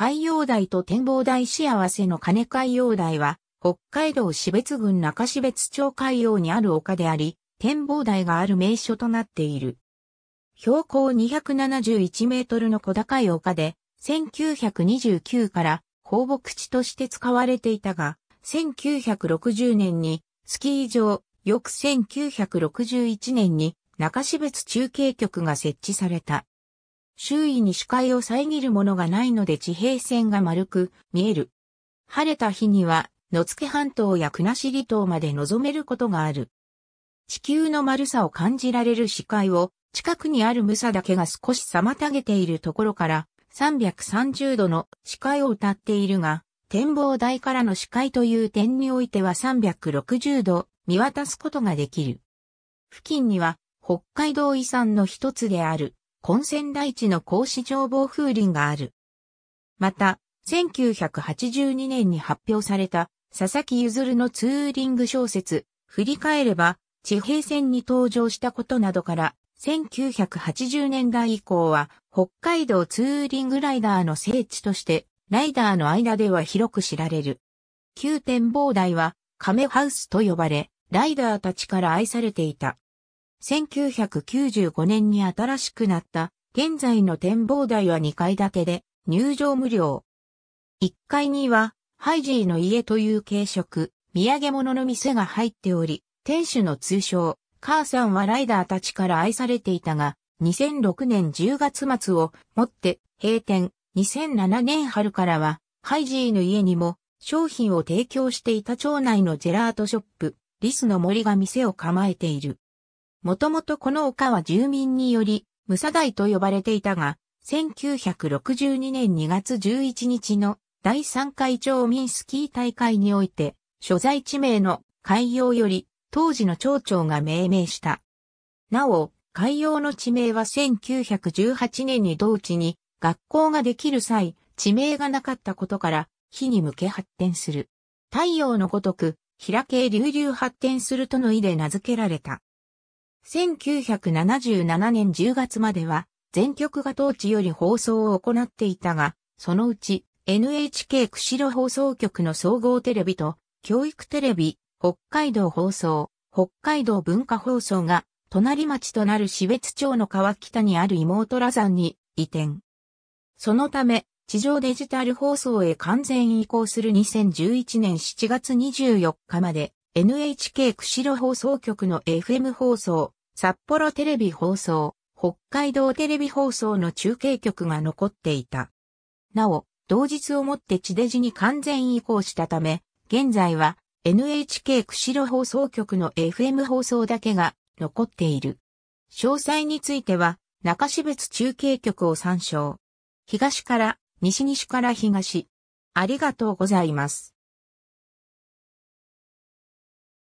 海洋台と展望台幸せの金海洋台は、北海道市別郡中標津町海洋にある丘であり、展望台がある名所となっている。標高271メートルの小高い丘で、1929から放牧地として使われていたが、1960年にスキー場、翌1961年に中標津中継局が設置された。周囲に視界を遮るものがないので地平線が丸く見える。晴れた日には、野付半島や国後島まで望めることがある。地球の丸さを感じられる視界を、近くにあるムサだけが少し妨げているところから、330度の視界を歌っているが、展望台からの視界という点においては360度見渡すことができる。付近には北海道遺産の一つである混戦台地の格子状防風林がある。また、1982年に発表された佐々木譲のツーリング小説、振り返れば、地平線に登場したことなどから、1980年代以降は、北海道ツーリングライダーの聖地として、ライダーの間では広く知られる。旧展望台は、亀ハウスと呼ばれ、ライダーたちから愛されていた。1995年に新しくなった現在の展望台は2階建てで入場無料。1階にはハイジーの家という軽食、土産物の店が入っており、店主の通称、母さんはライダーたちから愛されていたが、2006年10月末をもって閉店、2007年春からは、ハイジーの家にも商品を提供していた町内のジェラートショップ、リスの森が店を構えている。もともとこの丘は住民により、ムサダイと呼ばれていたが、1962年2月11日の第3回町民スキー大会において、所在地名の海洋より当時の町長が命名した。なお、海洋の地名は1918年に同地に学校ができる際、地名がなかったことから、火に向け発展する。太陽のごとく、平け流々発展するとの意で名付けられた。1977年10月までは、全局が当地より放送を行っていたが、そのうち NHK 釧路放送局の総合テレビと教育テレビ、北海道放送、北海道文化放送が隣町となる市別町の川北にある妹羅山に移転。そのため、地上デジタル放送へ完全移行する2011年7月24日まで NHK 釧路放送局の FM 放送、札幌テレビ放送、北海道テレビ放送の中継局が残っていた。なお、同日をもって地デジに完全移行したため、現在は NHK 釧路放送局の FM 放送だけが残っている。詳細については、中標別中継局を参照。東から、西西から東。ありがとうございます。